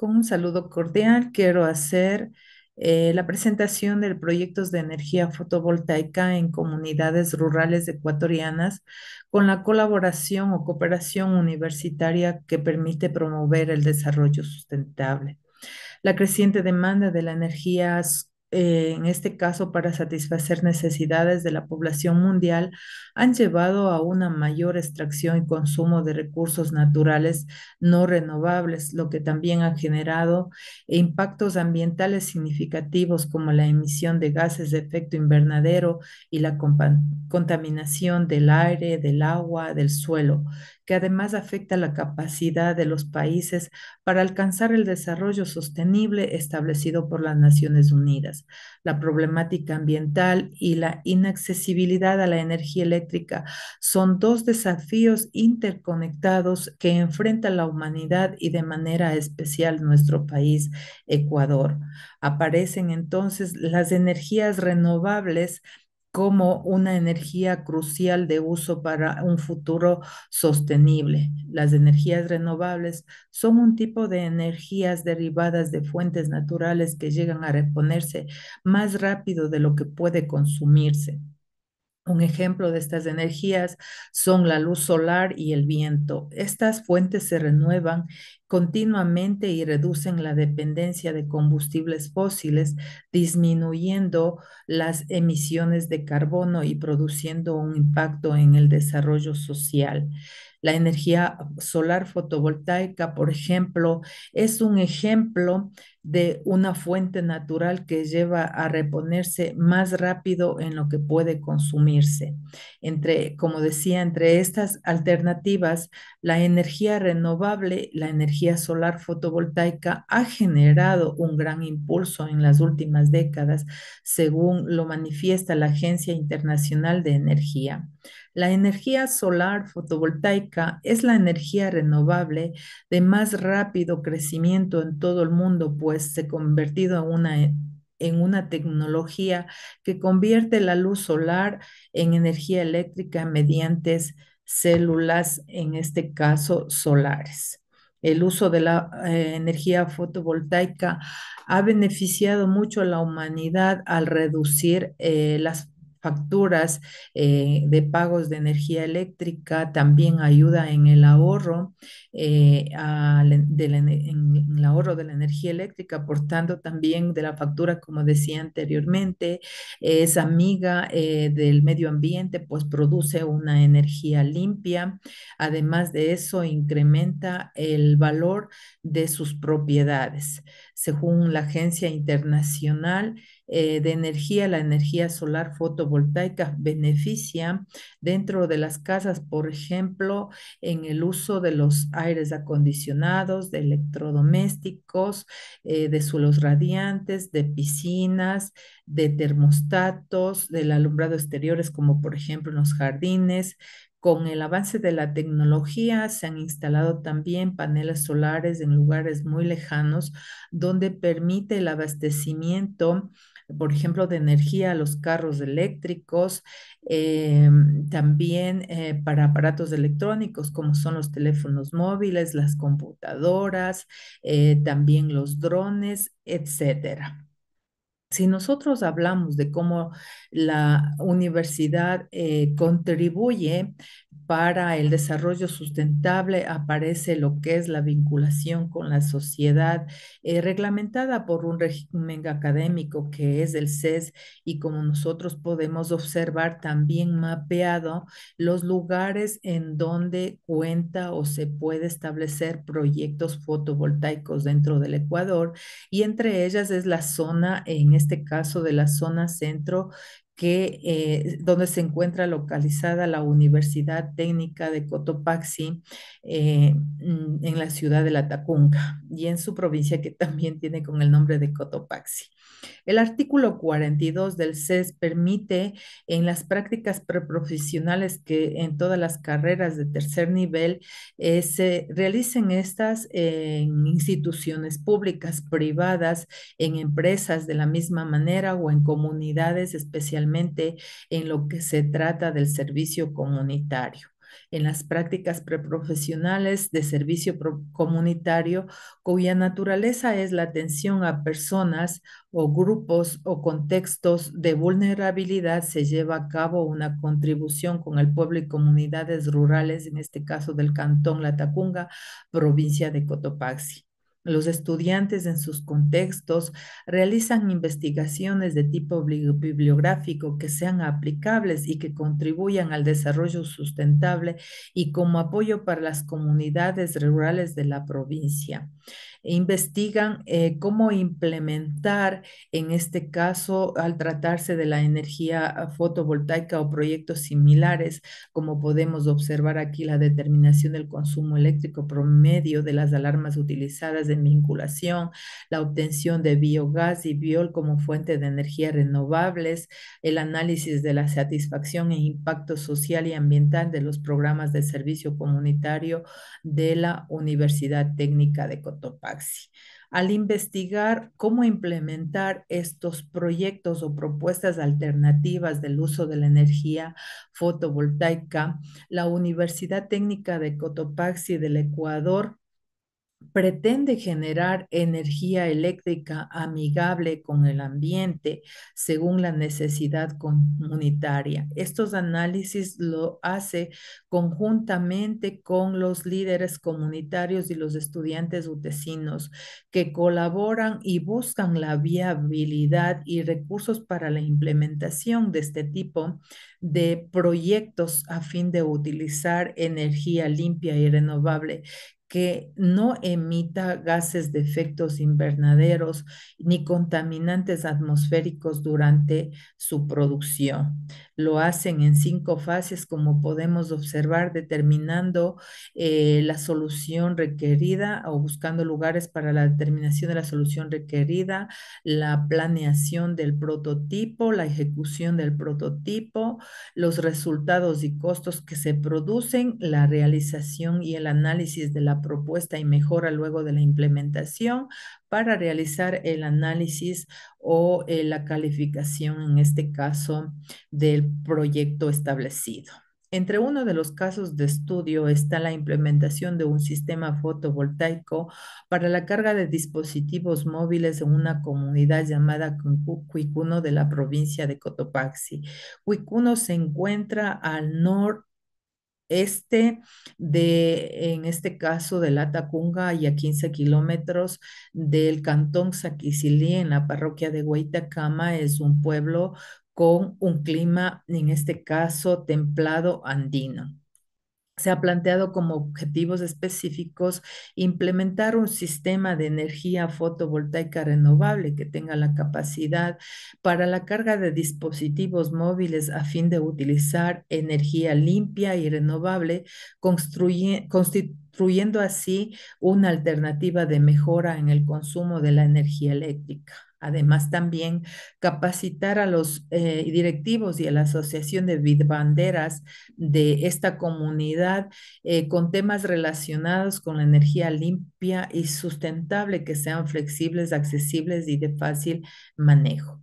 Con un saludo cordial, quiero hacer eh, la presentación de proyectos de energía fotovoltaica en comunidades rurales ecuatorianas con la colaboración o cooperación universitaria que permite promover el desarrollo sustentable. La creciente demanda de la energía eh, en este caso para satisfacer necesidades de la población mundial, han llevado a una mayor extracción y consumo de recursos naturales no renovables, lo que también ha generado impactos ambientales significativos como la emisión de gases de efecto invernadero y la contaminación del aire, del agua, del suelo, que además afecta la capacidad de los países para alcanzar el desarrollo sostenible establecido por las Naciones Unidas. La problemática ambiental y la inaccesibilidad a la energía eléctrica son dos desafíos interconectados que enfrenta la humanidad y de manera especial nuestro país, Ecuador. Aparecen entonces las energías renovables como una energía crucial de uso para un futuro sostenible. Las energías renovables son un tipo de energías derivadas de fuentes naturales que llegan a reponerse más rápido de lo que puede consumirse. Un ejemplo de estas energías son la luz solar y el viento. Estas fuentes se renuevan continuamente y reducen la dependencia de combustibles fósiles, disminuyendo las emisiones de carbono y produciendo un impacto en el desarrollo social. La energía solar fotovoltaica, por ejemplo, es un ejemplo de una fuente natural que lleva a reponerse más rápido en lo que puede consumirse. Entre, como decía, entre estas alternativas, la energía renovable, la energía solar fotovoltaica ha generado un gran impulso en las últimas décadas, según lo manifiesta la Agencia Internacional de Energía. La energía solar fotovoltaica es la energía renovable de más rápido crecimiento en todo el mundo, pues se ha convertido en una, en una tecnología que convierte la luz solar en energía eléctrica mediante células, en este caso solares. El uso de la eh, energía fotovoltaica ha beneficiado mucho a la humanidad al reducir eh, las facturas eh, de pagos de energía eléctrica, también ayuda en el ahorro, eh, el ahorro de la energía eléctrica, aportando también de la factura, como decía anteriormente, es amiga eh, del medio ambiente, pues produce una energía limpia. Además de eso, incrementa el valor de sus propiedades según la Agencia Internacional eh, de Energía, la energía solar fotovoltaica beneficia dentro de las casas, por ejemplo, en el uso de los aires acondicionados, de electrodomésticos, eh, de suelos radiantes, de piscinas, de termostatos, del alumbrado exteriores, como por ejemplo en los jardines, con el avance de la tecnología se han instalado también paneles solares en lugares muy lejanos donde permite el abastecimiento, por ejemplo, de energía a los carros eléctricos, eh, también eh, para aparatos electrónicos como son los teléfonos móviles, las computadoras, eh, también los drones, etcétera. Si nosotros hablamos de cómo la universidad eh, contribuye para el desarrollo sustentable aparece lo que es la vinculación con la sociedad, eh, reglamentada por un régimen académico que es el CES y como nosotros podemos observar también mapeado los lugares en donde cuenta o se puede establecer proyectos fotovoltaicos dentro del Ecuador y entre ellas es la zona, en este caso de la zona centro, eh, donde se encuentra localizada la Universidad Técnica de Cotopaxi eh, en la ciudad de La Tacunca y en su provincia que también tiene con el nombre de Cotopaxi. El artículo 42 del CES permite en las prácticas preprofesionales que en todas las carreras de tercer nivel eh, se realicen estas en instituciones públicas, privadas, en empresas de la misma manera o en comunidades, especialmente en lo que se trata del servicio comunitario en las prácticas preprofesionales de servicio comunitario cuya naturaleza es la atención a personas o grupos o contextos de vulnerabilidad, se lleva a cabo una contribución con el pueblo y comunidades rurales, en este caso del Cantón Latacunga, provincia de Cotopaxi. Los estudiantes en sus contextos realizan investigaciones de tipo bibliográfico que sean aplicables y que contribuyan al desarrollo sustentable y como apoyo para las comunidades rurales de la provincia. Investigan eh, cómo implementar, en este caso, al tratarse de la energía fotovoltaica o proyectos similares, como podemos observar aquí la determinación del consumo eléctrico promedio de las alarmas utilizadas de vinculación, la obtención de biogás y biol como fuente de energías renovables, el análisis de la satisfacción e impacto social y ambiental de los programas de servicio comunitario de la Universidad Técnica de Cotopaxi al investigar cómo implementar estos proyectos o propuestas alternativas del uso de la energía fotovoltaica, la Universidad Técnica de Cotopaxi del Ecuador pretende generar energía eléctrica amigable con el ambiente según la necesidad comunitaria. Estos análisis lo hace conjuntamente con los líderes comunitarios y los estudiantes utecinos que colaboran y buscan la viabilidad y recursos para la implementación de este tipo de proyectos a fin de utilizar energía limpia y renovable que no emita gases de efectos invernaderos ni contaminantes atmosféricos durante su producción lo hacen en cinco fases, como podemos observar, determinando eh, la solución requerida o buscando lugares para la determinación de la solución requerida, la planeación del prototipo, la ejecución del prototipo, los resultados y costos que se producen, la realización y el análisis de la propuesta y mejora luego de la implementación, para realizar el análisis o eh, la calificación, en este caso, del proyecto establecido. Entre uno de los casos de estudio está la implementación de un sistema fotovoltaico para la carga de dispositivos móviles en una comunidad llamada Cuicuno de la provincia de Cotopaxi. Cuicuno se encuentra al norte este de, en este caso, de la Tacunga y a 15 kilómetros del cantón Saquicilí, en la parroquia de Huaytacama, es un pueblo con un clima, en este caso, templado andino se ha planteado como objetivos específicos implementar un sistema de energía fotovoltaica renovable que tenga la capacidad para la carga de dispositivos móviles a fin de utilizar energía limpia y renovable, constituyendo así una alternativa de mejora en el consumo de la energía eléctrica. Además, también capacitar a los eh, directivos y a la Asociación de Banderas de esta comunidad eh, con temas relacionados con la energía limpia y sustentable que sean flexibles, accesibles y de fácil manejo.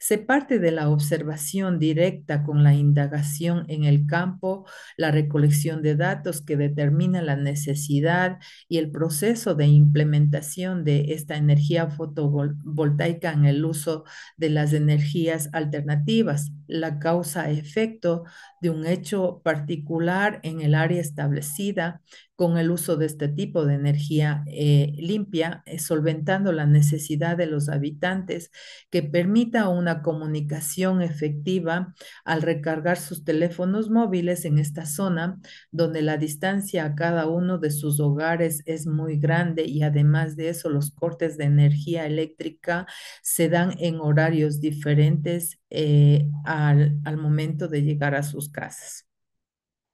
Se parte de la observación directa con la indagación en el campo, la recolección de datos que determina la necesidad y el proceso de implementación de esta energía fotovoltaica en el uso de las energías alternativas, la causa-efecto de un hecho particular en el área establecida con el uso de este tipo de energía eh, limpia, solventando la necesidad de los habitantes que permita una comunicación efectiva al recargar sus teléfonos móviles en esta zona, donde la distancia a cada uno de sus hogares es muy grande y además de eso los cortes de energía eléctrica se dan en horarios diferentes eh, al momento de llegar a sus casas.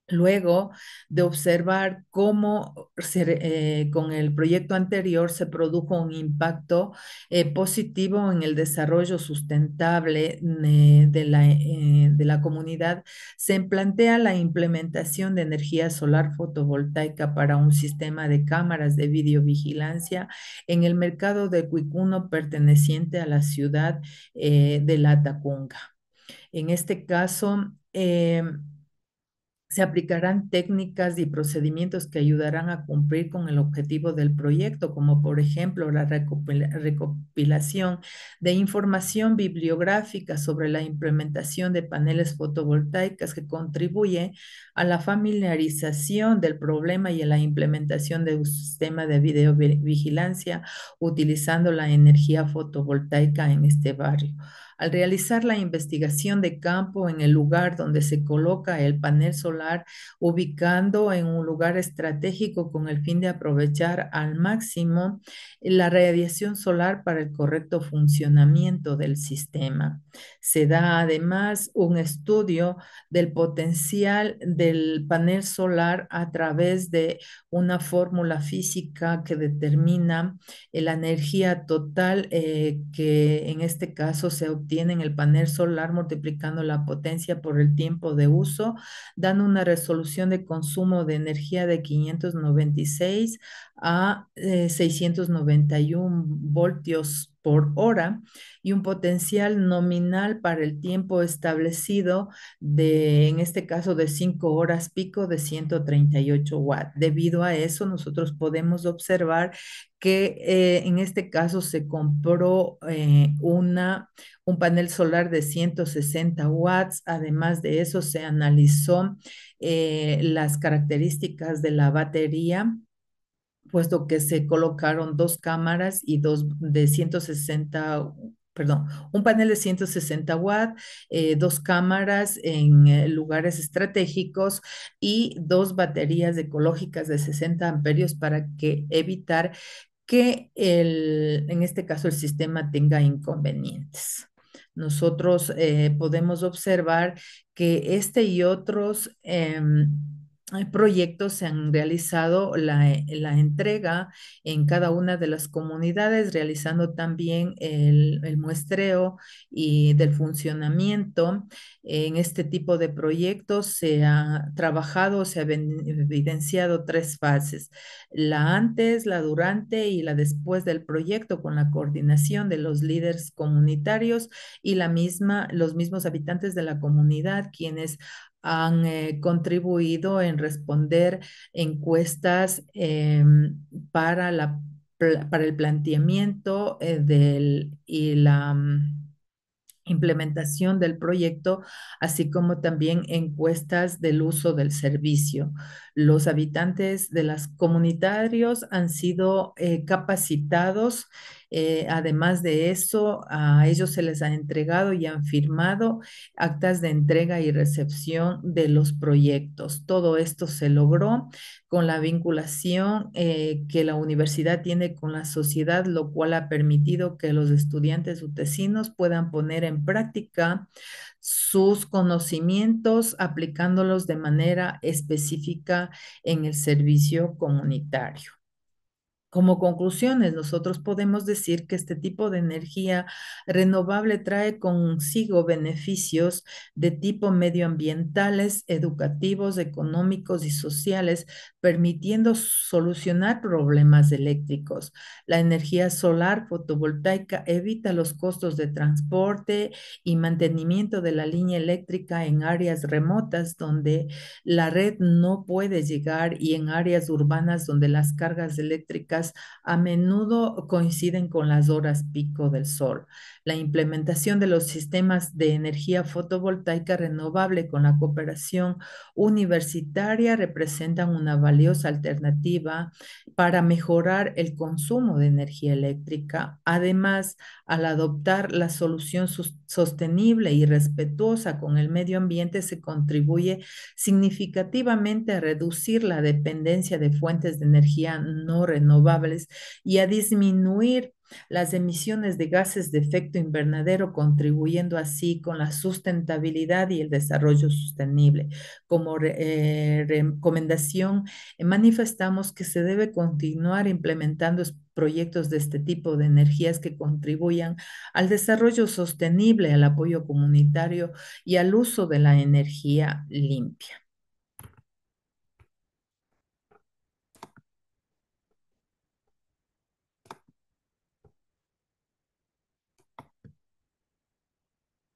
Luego de observar cómo eh, con el proyecto anterior se produjo un impacto eh, positivo en el desarrollo sustentable eh, de, la, comunidad, se plantea la implementación de energía solar fotovoltaica para un sistema de cámaras de videovigilancia en el mercado de Cuicuno perteneciente a la ciudad de La En este caso, em, se aplicarán técnicas y procedimientos que ayudarán a cumplir con el objetivo del proyecto, como por ejemplo la recopilación de información bibliográfica sobre la implementación de paneles fotovoltaicas que contribuye a la familiarización del problema y a la implementación de un sistema de videovigilancia utilizando la energía fotovoltaica en este barrio. Al realizar la investigación de campo en el lugar donde se coloca el panel solar, ubicando en un lugar estratégico con el fin de aprovechar al máximo la radiación solar para el correcto funcionamiento del sistema. Se da además un estudio del potencial del panel solar a través de una fórmula física que determina eh, la energía total eh, que en este caso se obtiene tienen el panel solar multiplicando la potencia por el tiempo de uso, dando una resolución de consumo de energía de 596 a 691 eh, voltios por hora y un potencial nominal para el tiempo establecido de, en este caso, de 5 horas pico de 138 watts. Debido a eso, nosotros podemos observar que eh, en este caso se compró eh, una, un panel solar de 160 watts. Además de eso, se analizó las características de la batería puesto que se colocaron dos cámaras y dos de 160, perdón, un panel de 160 watts, eh, dos cámaras en eh, lugares estratégicos y dos baterías ecológicas de 60 amperios para que evitar que el, en este caso el sistema tenga inconvenientes. Nosotros eh, podemos observar que este y otros em, proyectos se han realizado eh, la, entrega en cada una de las comunidades, realizando también el, muestreo y del funcionamiento. En este tipo de proyectos se ha trabajado, se ha evidenciado tres fases, la antes, la durante y la después del proyecto con la coordinación de los líderes comunitarios y la misma, los mismos habitantes de la comunidad, quienes han eh, contribuido en responder encuestas em, para, la, para el planteamiento eh, y la mm, implementación del proyecto, así como también encuestas del uso del servicio. Los habitantes de las comunitarios han sido eh, capacitados. Eh, además de eso, a ellos se les ha entregado y han firmado actas de entrega y recepción de los proyectos. Todo esto se logró con la vinculación eh, que la universidad tiene con la sociedad, lo cual ha permitido que los estudiantes utesinos puedan poner en práctica sus conocimientos aplicándolos de manera específica en el servicio comunitario. Como conclusiones, nosotros podemos decir que este tipo de energía renovable trae consigo beneficios de tipo medioambientales, educativos, económicos y sociales, permitiendo solucionar problemas eléctricos. La energía solar fotovoltaica evita los costos de transporte y mantenimiento de la línea eléctrica en áreas remotas donde la red no puede llegar y en áreas urbanas donde las cargas eléctricas a menudo coinciden con las horas pico del sol. La implementación de los sistemas de energía fotovoltaica renovable con la cooperación universitaria representan una valiosa alternativa para mejorar el consumo de energía eléctrica. Además, al adoptar la solución sostenible y respetuosa con el medio ambiente, se contribuye significativamente a reducir la dependencia de fuentes de energía no renovables y a disminuir las emisiones de gases de efecto invernadero, contribuyendo así con la sustentabilidad y el desarrollo sostenible. Como eh, recomendación, eh, manifestamos que se debe continuar implementando proyectos de este tipo de energías que contribuyan al desarrollo sostenible, al apoyo comunitario y al uso de la energía limpia.